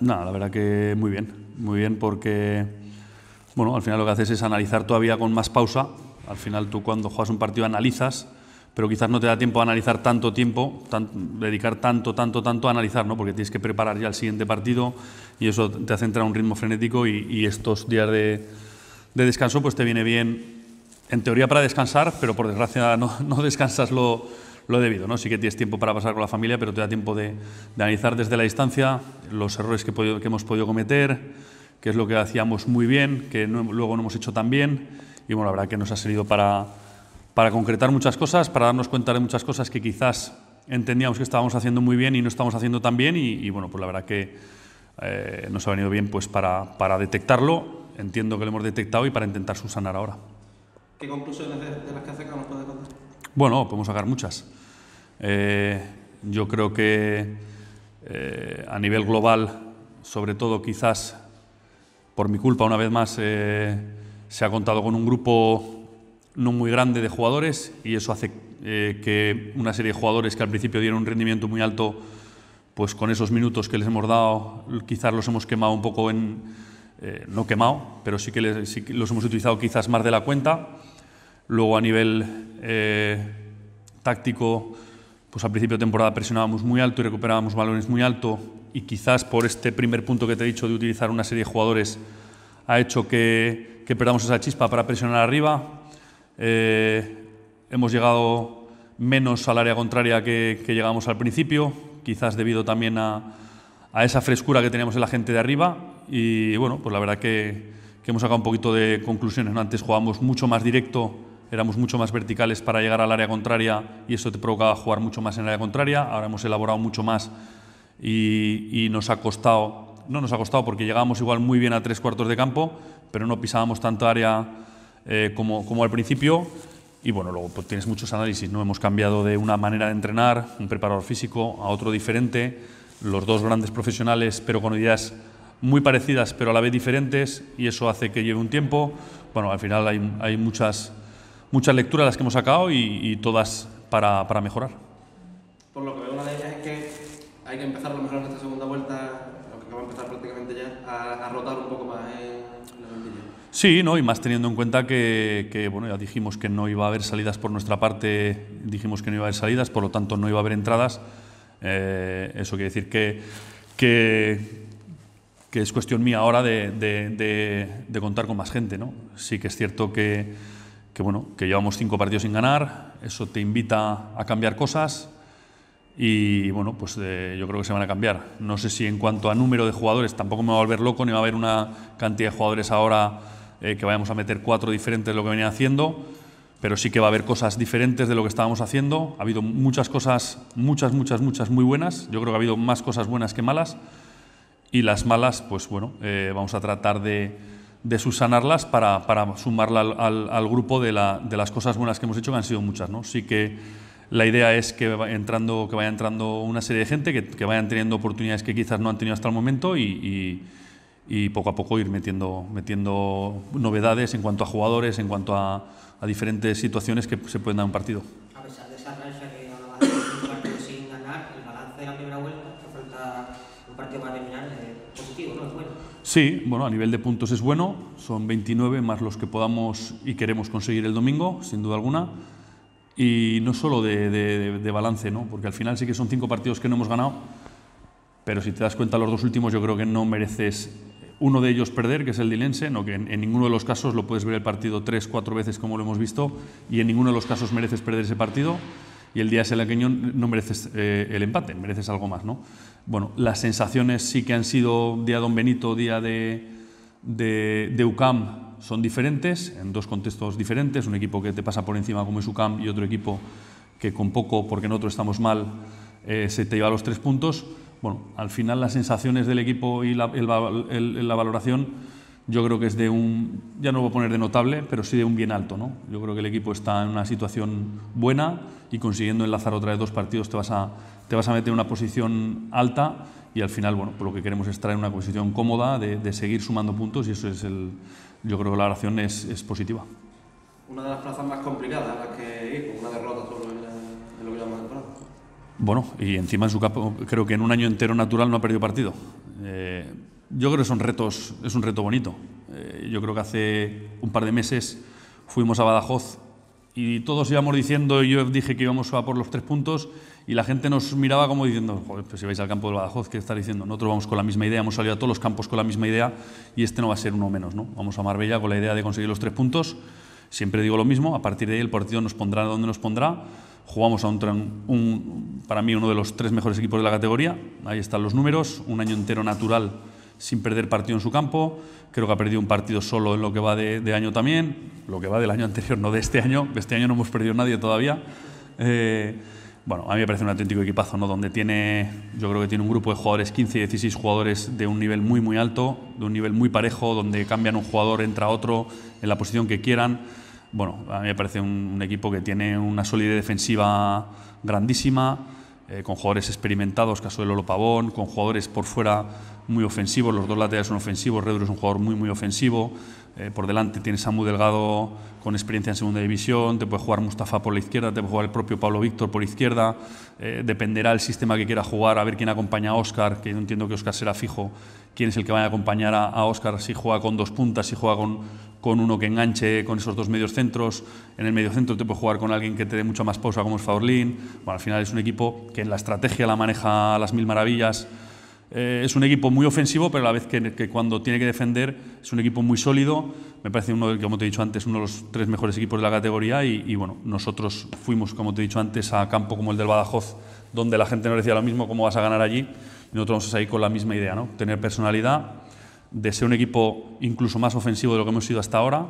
no, la verdad que muy bien, muy bien porque, bueno, al final lo que haces es analizar todavía con más pausa. Al final tú cuando juegas un partido analizas, pero quizás no te da tiempo a analizar tanto tiempo, dedicar tanto, tanto, tanto a analizar, ¿no? Porque tienes que preparar ya el siguiente partido y eso te hace entrar a un ritmo frenético y, estos días de, descanso pues te viene bien, en teoría para descansar, pero por desgracia no, no descansas lo lo debido. ¿no? Sí que tienes tiempo para pasar con la familia, pero te da tiempo de, analizar desde la distancia los errores que, hemos podido cometer, qué es lo que hacíamos muy bien, que luego no hemos hecho tan bien. Y bueno, la verdad que nos ha servido para, concretar muchas cosas, para darnos cuenta de muchas cosas que quizás entendíamos que estábamos haciendo muy bien y no estamos haciendo tan bien. Y, bueno, pues la verdad que eh, nos ha venido bien pues para, detectarlo. Entiendo que lo hemos detectado y para intentar subsanar ahora. ¿Qué conclusiones de, las que nos puede contar? Bueno, podemos sacar muchas. Eh, yo creo que eh, a nivel global, sobre todo quizás por mi culpa una vez más, eh, se ha contado con un grupo no muy grande de jugadores y eso hace que una serie de jugadores que al principio dieron un rendimiento muy alto, pues con esos minutos que les hemos dado, quizás los hemos quemado un poco en, no quemado, pero sí que los hemos utilizado quizás más de la cuenta. Luego a nivel eh, táctico, pues al principio de temporada presionábamos muy alto y recuperábamos balones muy alto y quizás por este primer punto que te he dicho de utilizar una serie de jugadores ha hecho que, perdamos esa chispa para presionar arriba. Eh, hemos llegado menos al área contraria que, que llegamos al principio, quizás debido también a, esa frescura que teníamos en la gente de arriba y bueno, pues la verdad que, que hemos sacado un poquito de conclusiones. ¿no? Antes jugábamos mucho más directo éramos mucho más verticales para llegar al área contraria y eso te provocaba jugar mucho más en el área contraria. Ahora hemos elaborado mucho más y, nos ha costado, no nos ha costado porque llegábamos igual muy bien a tres cuartos de campo, pero no pisábamos tanto área eh, como, como al principio. Y bueno, luego pues, tienes muchos análisis, ¿no? Hemos cambiado de una manera de entrenar, un preparador físico, a otro diferente, los dos grandes profesionales, pero con ideas muy parecidas, pero a la vez diferentes, y eso hace que lleve un tiempo. Bueno, al final hay, hay muchas muchas lecturas las que hemos sacado y, todas para, para, mejorar. Por lo que veo, una de ellas es que hay que empezar a lo mejor en esta segunda vuelta, que empezar prácticamente ya, a, rotar un poco más en ¿eh? la plantilla. Sí, ¿no? y más teniendo en cuenta que, bueno, ya dijimos que no iba a haber salidas por nuestra parte, dijimos que no iba a haber salidas, por lo tanto no iba a haber entradas. Eh, eso quiere decir que, que, que, es cuestión mía ahora de, de, de contar con más gente. ¿no? Sí que es cierto que que, llevamos cinco partidos sin ganar, eso te invita a cambiar cosas y bueno, pues eh, yo creo que se van a cambiar. No sé si en cuanto a número de jugadores, tampoco me va a volver loco, ni va a haber una cantidad de jugadores ahora eh, que vayamos a meter cuatro diferentes de lo que venía haciendo, pero sí que va a haber cosas diferentes de lo que estábamos haciendo. Ha habido muchas cosas, muchas, muchas, muchas muy buenas. Yo creo que ha habido más cosas buenas que malas y las malas, pues bueno, eh, vamos a tratar de de subsanarlas para, para sumarla al, grupo de, las cosas buenas que hemos hecho, que han sido muchas. ¿no? Sí que la idea es que, entrando, que vaya entrando una serie de gente, que, que, vayan teniendo oportunidades que quizás no han tenido hasta el momento y, poco a poco ir metiendo, metiendo novedades en cuanto a jugadores, en cuanto a, a diferentes situaciones que se pueden dar en un partido. Sí, bueno, a nivel de puntos es bueno, son 29 más los que podamos y queremos conseguir el domingo, sin duda alguna, y no solo de, balance, ¿no? porque al final sí que son cinco partidos que no hemos ganado, pero si te das cuenta los dos últimos yo creo que no mereces uno de ellos perder, que es el dilense, no, que en, ninguno de los casos lo puedes ver el partido tres, cuatro veces como lo hemos visto, y en ninguno de los casos mereces perder ese partido y el día de no mereces eh, el empate, mereces algo más, ¿no? Bueno, las sensaciones sí que han sido día Don Benito, día de, de, UCAM, son diferentes, en dos contextos diferentes, un equipo que te pasa por encima como es UCAM y otro equipo que con poco, porque en otro estamos mal, eh, se te lleva los tres puntos. Bueno, al final las sensaciones del equipo y la, la valoración yo creo que es de un, ya no voy a poner de notable, pero sí de un bien alto. ¿no? Yo creo que el equipo está en una situación buena y consiguiendo enlazar otra vez dos partidos te vas a, te vas a meter en una posición alta y al final bueno, pues lo que queremos es en una posición cómoda de, seguir sumando puntos y eso es el, yo creo que la oración es, positiva. Una de las plazas más complicadas las que ir, una derrota sobre el, lo que llamamos Bueno, y encima en su campo, creo que en un año entero natural no ha perdido partido. Yo creo que son retos, es un reto bonito. Eh, yo creo que hace un par de meses fuimos a Badajoz y todos íbamos diciendo, yo dije que íbamos a por los tres puntos y la gente nos miraba como diciendo, joder, pues si vais al campo de Badajoz, ¿qué está diciendo? Nosotros vamos con la misma idea, hemos salido a todos los campos con la misma idea y este no va a ser uno menos, ¿no? Vamos a Marbella con la idea de conseguir los tres puntos. Siempre digo lo mismo, a partir de ahí el partido nos pondrá donde nos pondrá. Jugamos a un para mí, uno de los tres mejores equipos de la categoría. Ahí están los números, un año entero natural sin perder partido en su campo. Creo que ha perdido un partido solo en lo que va de, año también, lo que va del año anterior, no de este año. De este año no hemos perdido nadie todavía. Eh, bueno, a mí me parece un auténtico equipazo, ¿no? Donde tiene, yo creo que tiene un grupo de jugadores, 15, 16 jugadores de un nivel muy, muy alto, de un nivel muy parejo, donde cambian un jugador, entra otro, en la posición que quieran. Bueno, a mí me parece un, un equipo que tiene una solidez defensiva grandísima, eh, con jugadores experimentados, caso de Lolo Pavón, con jugadores por fuera muy ofensivos, los dos laterales son ofensivos, Redro es un jugador muy, muy ofensivo, eh, por delante tienes a Delgado con experiencia en segunda división, te puede jugar Mustafa por la izquierda, te puede jugar el propio Pablo Víctor por izquierda, eh, dependerá el sistema que quiera jugar, a ver quién acompaña a Oscar, que yo entiendo que Oscar será fijo, quién es el que va a acompañar a, Oscar, si juega con dos puntas, si juega con, con uno que enganche con esos dos medios centros. En el medio centro te puede jugar con alguien que te dé mucha más pausa, como es Faurlin Bueno, al final es un equipo que en la estrategia la maneja a las mil maravillas. Eh, es un equipo muy ofensivo, pero a la vez que, cuando tiene que defender es un equipo muy sólido. Me parece uno, como te he dicho antes, uno de los tres mejores equipos de la categoría. Y, bueno, nosotros fuimos, como te he dicho antes, a campo como el del Badajoz, donde la gente no decía lo mismo, ¿cómo vas a ganar allí? Y nosotros vamos a ir con la misma idea, ¿no? Tener personalidad, de ser un equipo incluso más ofensivo de lo que hemos sido hasta ahora.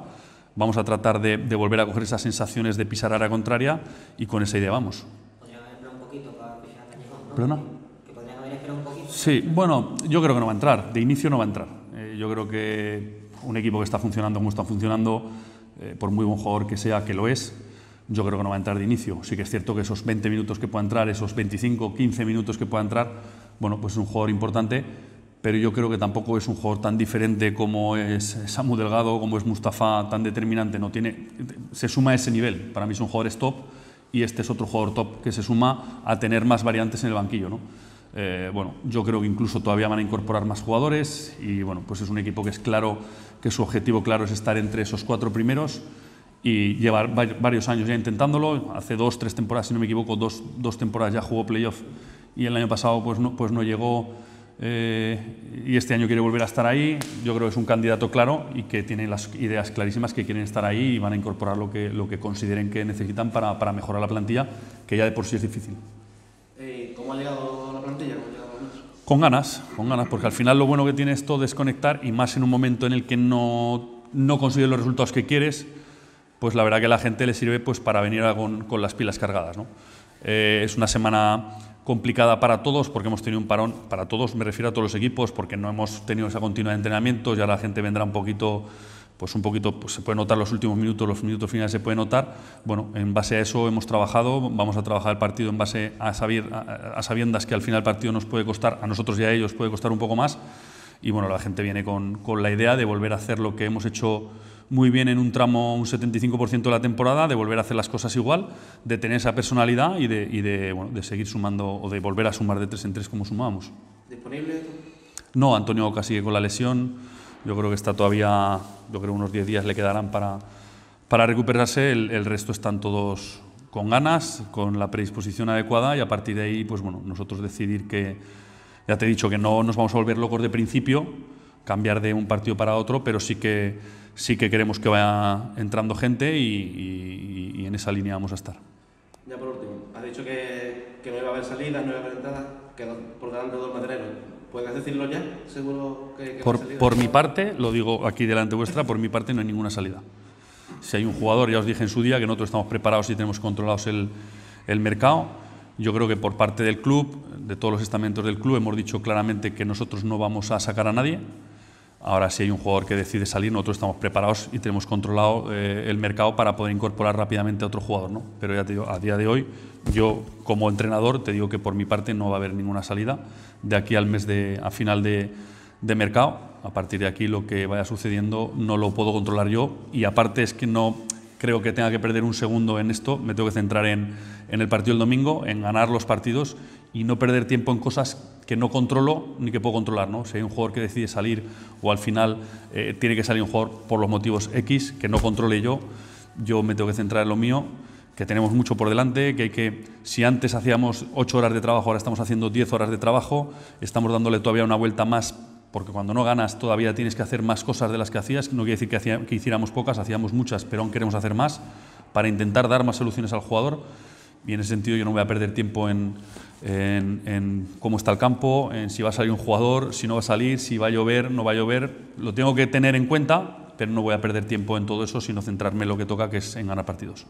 Vamos a tratar de, volver a coger esas sensaciones de pisar la contraria y con esa idea vamos. ¿Podría haber un poquito para pisar ¿no? ¿Perdona? Sí, bueno, yo creo que no va a entrar. De inicio no va a entrar. Eh, yo creo que un equipo que está funcionando como está funcionando, eh, por muy buen jugador que sea, que lo es, yo creo que no va a entrar de inicio. Sí que es cierto que esos 20 minutos que pueda entrar, esos 25, 15 minutos que pueda entrar, bueno, pues es un jugador importante pero yo creo que tampoco es un jugador tan diferente como es Samu Delgado, como es Mustafa, tan determinante. No tiene, se suma a ese nivel. Para mí es un jugador top y este es otro jugador top que se suma a tener más variantes en el banquillo. ¿no? Eh, bueno, yo creo que incluso todavía van a incorporar más jugadores y bueno, pues es un equipo que es claro, que su objetivo claro es estar entre esos cuatro primeros y llevar varios años ya intentándolo. Hace dos, tres temporadas, si no me equivoco, dos, temporadas ya jugó playoff y el año pasado pues no, pues no llegó eh, y este año quiere volver a estar ahí. Yo creo que es un candidato claro y que tiene las ideas clarísimas que quieren estar ahí y van a incorporar lo que, lo que consideren que necesitan para, para mejorar la plantilla, que ya de por sí es difícil. Eh, ¿Cómo ha llegado la plantilla? con ganas, con ganas, porque al final lo bueno que tiene esto desconectar y más en un momento en el que no, no consigues los resultados que quieres, pues la verdad que a la gente le sirve pues para venir con, con las pilas cargadas. ¿no? Eh, es una semana complicada para todos porque hemos tenido un parón, para todos me refiero a todos los equipos, porque no hemos tenido esa continua de entrenamiento ya la gente vendrá un poquito pues un poquito pues se puede notar los últimos minutos, los minutos finales se puede notar. Bueno, en base a eso hemos trabajado, vamos a trabajar el partido en base a, saber, a, sabiendas que al final el partido nos puede costar, a nosotros y a ellos puede costar un poco más. Y bueno, la gente viene con, con la idea de volver a hacer lo que hemos hecho muy bien en un tramo un 75% de la temporada, de volver a hacer las cosas igual, de tener esa personalidad y de, bueno, de seguir sumando o de volver a sumar de tres en tres como sumábamos. ¿Disponible? No, Antonio casi con la lesión, yo creo que está todavía, yo creo unos 10 días le quedarán para, para recuperarse, el, el resto están todos con ganas, con la predisposición adecuada y a partir de ahí, pues bueno, nosotros decidir que, ya te he dicho que no nos vamos a volver locos de principio, cambiar de un partido para otro, pero sí que, sí que queremos que vaya entrando gente y, en esa línea vamos a estar. Ya por último, has dicho que, no iba a haber salidas, no iba a haber entradas, que por delante dos madreros. ¿Puedes decirlo ya? Seguro que, por, por mi parte, lo digo aquí delante vuestra, por mi parte no hay ninguna salida. Si hay un jugador, ya os dije en su día, que nosotros estamos preparados y tenemos controlados el, el mercado, yo creo que por parte del club, de todos los estamentos del club, hemos dicho claramente que nosotros no vamos a sacar a nadie. Ahora, si hay un jugador que decide salir, nosotros estamos preparados y tenemos controlado eh, el mercado para poder incorporar rápidamente a otro jugador. ¿no? Pero ya te digo, a día de hoy, yo como entrenador te digo que por mi parte no va a haber ninguna salida de aquí al mes de, a final de, mercado. A partir de aquí lo que vaya sucediendo no lo puedo controlar yo y aparte es que no creo que tenga que perder un segundo en esto. Me tengo que centrar en, el partido del domingo, en ganar los partidos y no perder tiempo en cosas que no controlo ni que puedo controlar. ¿no? Si hay un jugador que decide salir o al final eh, tiene que salir un jugador por los motivos X que no controle yo, yo me tengo que centrar en lo mío, que tenemos mucho por delante, que hay que, si antes hacíamos 8 horas de trabajo, ahora estamos haciendo 10 horas de trabajo, estamos dándole todavía una vuelta más porque cuando no ganas todavía tienes que hacer más cosas de las que hacías, no quiere decir que, que hiciéramos pocas, hacíamos muchas, pero aún queremos hacer más para intentar dar más soluciones al jugador y en ese sentido yo no voy a perder tiempo en, en, cómo está el campo, en si va a salir un jugador, si no va a salir, si va a llover, no va a llover. Lo tengo que tener en cuenta, pero no voy a perder tiempo en todo eso, sino centrarme en lo que toca, que es en ganar partidos.